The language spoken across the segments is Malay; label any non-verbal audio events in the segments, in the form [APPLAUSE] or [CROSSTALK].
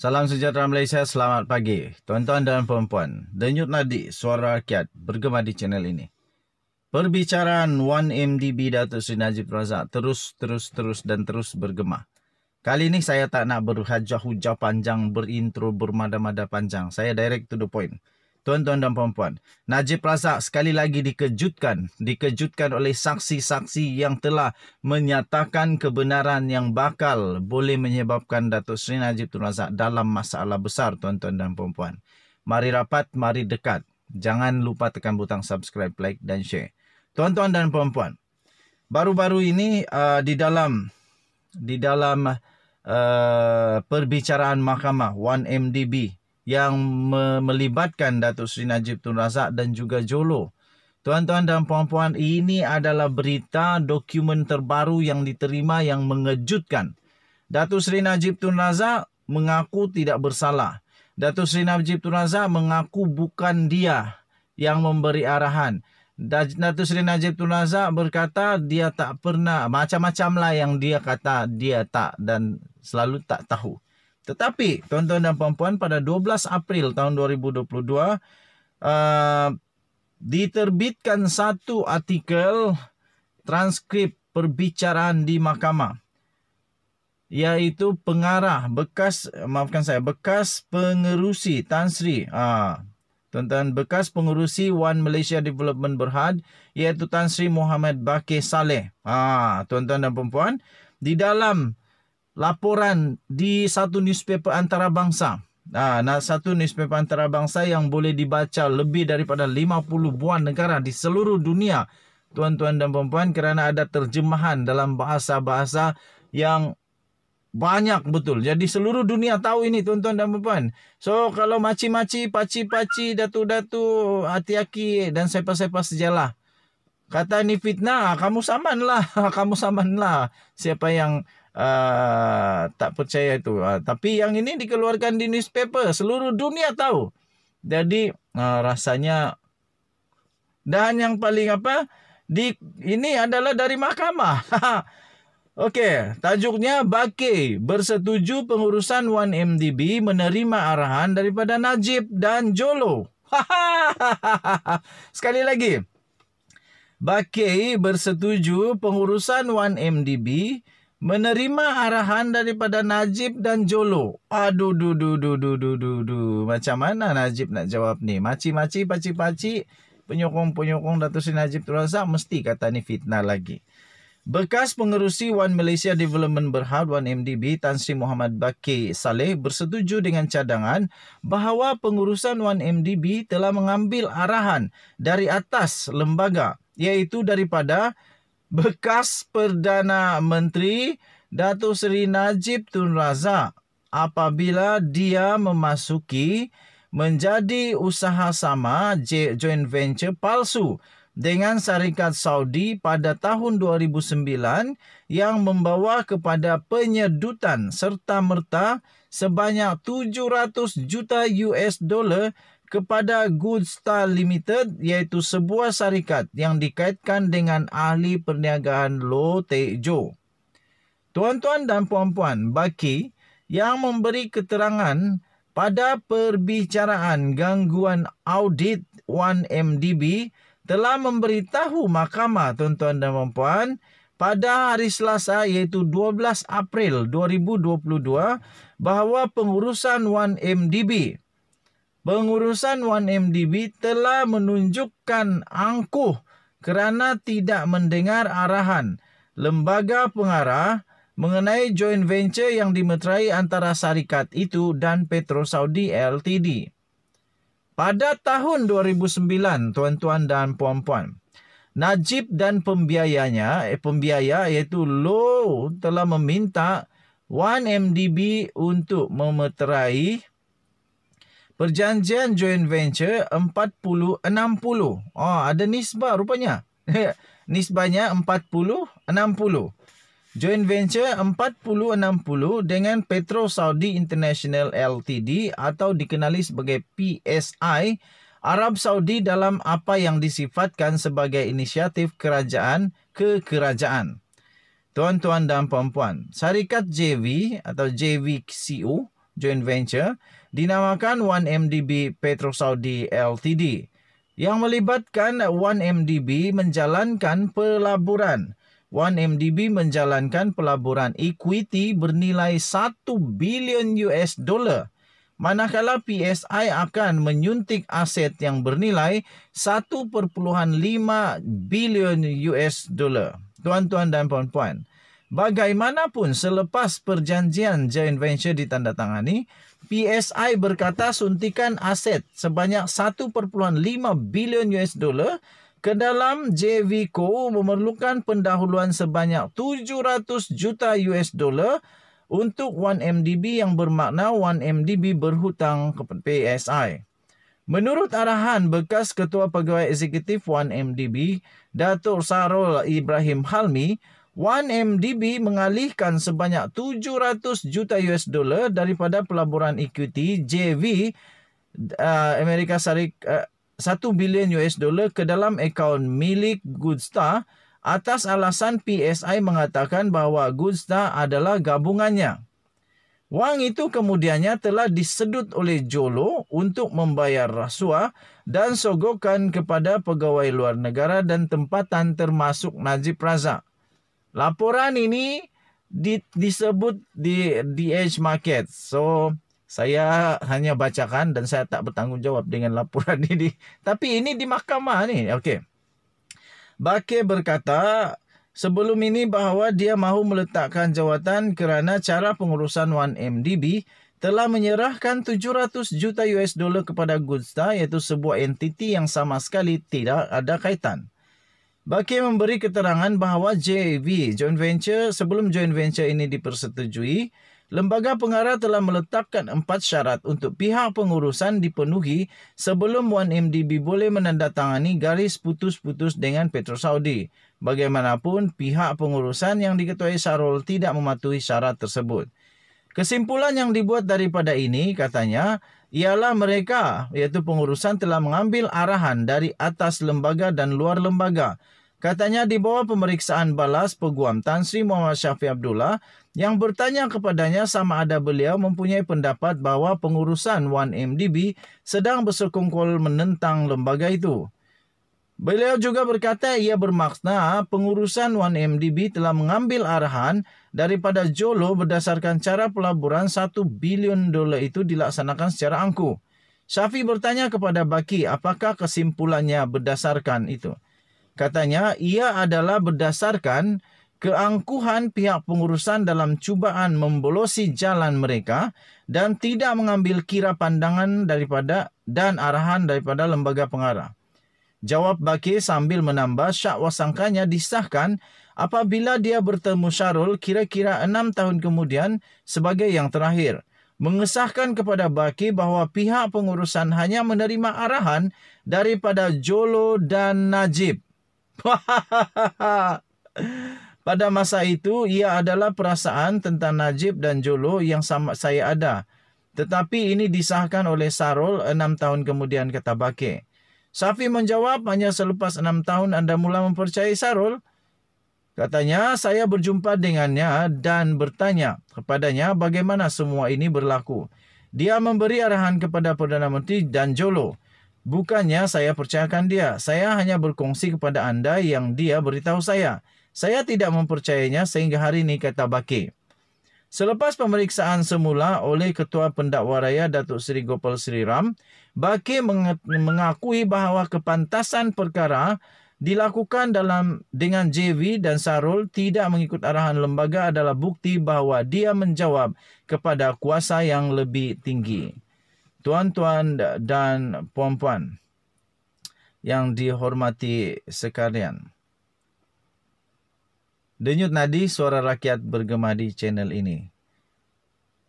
Salam sejahtera Malaysia, selamat pagi. Tuan-tuan dan puan-puan, denyut nadi suara rakyat bergema di channel ini. Perbicaraan 1MDB Datuk Seri Najib Razak terus, terus, terus dan terus bergema. Kali ini saya tak nak berhajah hujah panjang, berintro, bermada-mada panjang. Saya direct to the point tuan-tuan dan puan-puan. Najib Razak sekali lagi dikejutkan, dikejutkan oleh saksi-saksi yang telah menyatakan kebenaran yang bakal boleh menyebabkan Datuk Seri Najib Tun Razak dalam masalah besar tuan-tuan dan puan-puan. Mari rapat, mari dekat. Jangan lupa tekan butang subscribe, like dan share. Tuan-tuan dan puan-puan, baru-baru ini uh, di dalam di dalam uh, perbicaraan mahkamah 1MDB yang me- melibatkan Datuk Seri Najib Tun Razak dan juga Jolo. Tuan-tuan dan puan-puan, ini adalah berita dokumen terbaru yang diterima yang mengejutkan. Datuk Seri Najib Tun Razak mengaku tidak bersalah. Datuk Seri Najib Tun Razak mengaku bukan dia yang memberi arahan. Datuk Seri Najib Tun Razak berkata dia tak pernah macam-macamlah yang dia kata dia tak dan selalu tak tahu. Tetapi, tuan-tuan dan puan-puan, pada 12 April tahun 2022, uh, diterbitkan satu artikel transkrip perbicaraan di mahkamah yaitu pengarah bekas maafkan saya bekas pengerusi Tan Sri ah tuan-tuan bekas pengerusi One Malaysia Development Berhad yaitu Tan Sri Muhammad Bakir Saleh ah tuan-tuan dan puan-puan di dalam laporan di satu newspaper antarabangsa. Ah, nah, satu newspaper antarabangsa yang boleh dibaca lebih daripada 50 buah negara di seluruh dunia. Tuan-tuan dan puan-puan kerana ada terjemahan dalam bahasa-bahasa yang banyak betul. Jadi seluruh dunia tahu ini tuan-tuan dan puan-puan. So kalau maci-maci, paci-paci, datu-datu, hati-hati dan siapa-siapa sejalah. Kata ini fitnah, kamu samanlah, [LAUGHS] kamu samanlah. Siapa yang uh, tak percaya itu. Uh, ah, tapi yang ini dikeluarkan di newspaper. Seluruh dunia tahu. Jadi uh, rasanya. Dan yang paling apa. di Ini adalah dari mahkamah. [LAUGHS] Okey, tajuknya Bake bersetuju pengurusan 1MDB menerima arahan daripada Najib dan Jolo. [LAUGHS] Sekali lagi. Bake bersetuju pengurusan 1MDB menerima arahan daripada Najib dan Jolo. Aduh, du, du, du, du, du, du, du. Macam mana Najib nak jawab ni? Maci-maci, paci-paci, penyokong-penyokong Datuk Seri Najib Tun Razak mesti kata ni fitnah lagi. Bekas pengerusi One Malaysia Development Berhad 1MDB Tan Sri Muhammad Bakir Saleh bersetuju dengan cadangan bahawa pengurusan 1MDB telah mengambil arahan dari atas lembaga iaitu daripada bekas Perdana Menteri Dato Seri Najib Tun Razak apabila dia memasuki menjadi usaha sama joint venture palsu dengan syarikat Saudi pada tahun 2009 yang membawa kepada penyedutan serta merta sebanyak 700 juta US dollar kepada Good Star Limited iaitu sebuah syarikat yang dikaitkan dengan ahli perniagaan Lo Tejo, Tuan-tuan dan puan-puan, Baki yang memberi keterangan pada perbicaraan gangguan audit 1MDB telah memberitahu mahkamah tuan-tuan dan puan-puan pada hari Selasa iaitu 12 April 2022 bahawa pengurusan 1MDB Pengurusan 1MDB telah menunjukkan angkuh kerana tidak mendengar arahan lembaga pengarah mengenai joint venture yang dimeterai antara syarikat itu dan Petro Saudi LTD. Pada tahun 2009, tuan-tuan dan puan-puan, Najib dan pembiayanya, eh, pembiaya iaitu Low telah meminta 1MDB untuk memeterai Perjanjian joint venture 40-60. Oh, ha, ada nisbah rupanya. [LAUGHS] Nisbahnya 40-60. Joint venture 40-60 dengan Petro Saudi International LTD atau dikenali sebagai PSI Arab Saudi dalam apa yang disifatkan sebagai inisiatif kerajaan ke kerajaan. Tuan-tuan dan puan-puan, syarikat JV atau JVCO Joint Venture, dinamakan 1MDB Petro Saudi LTD yang melibatkan 1MDB menjalankan pelaburan. 1MDB menjalankan pelaburan equity bernilai 1 bilion US dollar manakala PSI akan menyuntik aset yang bernilai 1.5 bilion US dollar. Tuan-tuan dan puan-puan, bagaimanapun selepas perjanjian joint venture ditandatangani, PSI berkata suntikan aset sebanyak 1.5 bilion US dollar ke dalam JV Co memerlukan pendahuluan sebanyak 700 juta US dollar untuk 1MDB yang bermakna 1MDB berhutang kepada PSI. Menurut arahan bekas Ketua Pegawai Eksekutif 1MDB, Datuk Sarul Ibrahim Halmi, 1MDB mengalihkan sebanyak 700 juta US dollar daripada pelaburan equity JV uh, Amerika Syarikat uh, 1 bilion US dollar ke dalam akaun milik Goodstar atas alasan PSI mengatakan bahawa Goodstar adalah gabungannya. Wang itu kemudiannya telah disedut oleh Jolo untuk membayar rasuah dan sogokan kepada pegawai luar negara dan tempatan termasuk Najib Razak. Laporan ini di, disebut di di edge Market. So saya hanya bacakan dan saya tak bertanggungjawab dengan laporan [LAUGHS] ini. Tapi ini di mahkamah ni. Okey. Bake berkata sebelum ini bahawa dia mahu meletakkan jawatan kerana cara pengurusan 1MDB telah menyerahkan 700 juta US dollar kepada Gusta iaitu sebuah entiti yang sama sekali tidak ada kaitan. Bagi memberi keterangan bahawa JV, joint venture sebelum joint venture ini dipersetujui, lembaga pengarah telah meletakkan empat syarat untuk pihak pengurusan dipenuhi sebelum 1MDB boleh menandatangani garis putus-putus dengan Petro Saudi. Bagaimanapun, pihak pengurusan yang diketuai Sarol tidak mematuhi syarat tersebut. Kesimpulan yang dibuat daripada ini katanya ialah mereka iaitu pengurusan telah mengambil arahan dari atas lembaga dan luar lembaga. Katanya di bawah pemeriksaan balas peguam Tan Sri Muhammad Syafi Abdullah yang bertanya kepadanya sama ada beliau mempunyai pendapat bahawa pengurusan 1MDB sedang bersekongkol menentang lembaga itu. Beliau juga berkata ia bermakna pengurusan 1MDB telah mengambil arahan daripada Jolo berdasarkan cara pelaburan 1 bilion dolar itu dilaksanakan secara angku. Syafi bertanya kepada Baki apakah kesimpulannya berdasarkan itu. Katanya ia adalah berdasarkan keangkuhan pihak pengurusan dalam cubaan membolosi jalan mereka dan tidak mengambil kira pandangan daripada dan arahan daripada lembaga pengarah. Jawab Baki sambil menambah syak wasangkanya disahkan apabila dia bertemu Syarul kira-kira enam tahun kemudian sebagai yang terakhir. Mengesahkan kepada Baki bahawa pihak pengurusan hanya menerima arahan daripada Jolo dan Najib. [LAUGHS] pada masa itu, ia adalah perasaan tentang Najib dan Jolo yang sama saya ada. Tetapi ini disahkan oleh Sarul enam tahun kemudian kata Baki. Safi menjawab, hanya selepas enam tahun anda mula mempercayai Sarul. Katanya, saya berjumpa dengannya dan bertanya kepadanya bagaimana semua ini berlaku. Dia memberi arahan kepada Perdana Menteri dan Jolo. Bukannya saya percayakan dia. Saya hanya berkongsi kepada anda yang dia beritahu saya. Saya tidak mempercayainya sehingga hari ini kata Baki. Selepas pemeriksaan semula oleh Ketua Pendakwa Raya Datuk Seri Gopal Sri Ram, Baki mengakui bahawa kepantasan perkara dilakukan dalam dengan JV dan Sarul tidak mengikut arahan lembaga adalah bukti bahawa dia menjawab kepada kuasa yang lebih tinggi. Tuan-tuan dan puan-puan yang dihormati sekalian. Denyut nadi suara rakyat bergema di channel ini.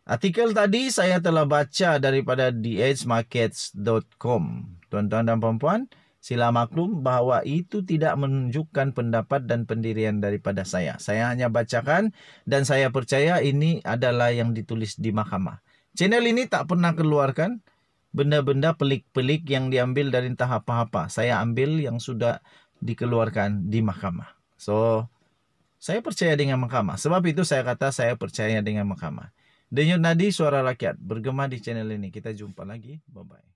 Artikel tadi saya telah baca daripada theagemarkets.com. Tuan-tuan dan puan-puan, Sila maklum bahwa itu tidak menunjukkan pendapat dan pendirian daripada saya. Saya hanya bacakan dan saya percaya ini adalah yang ditulis di mahkamah. Channel ini tak pernah keluarkan benda-benda pelik-pelik yang diambil dari entah apa-apa. Saya ambil yang sudah dikeluarkan di mahkamah. So, saya percaya dengan mahkamah. Sebab itu saya kata saya percaya dengan mahkamah. Denyut nadi suara rakyat bergema di channel ini. Kita jumpa lagi. Bye-bye.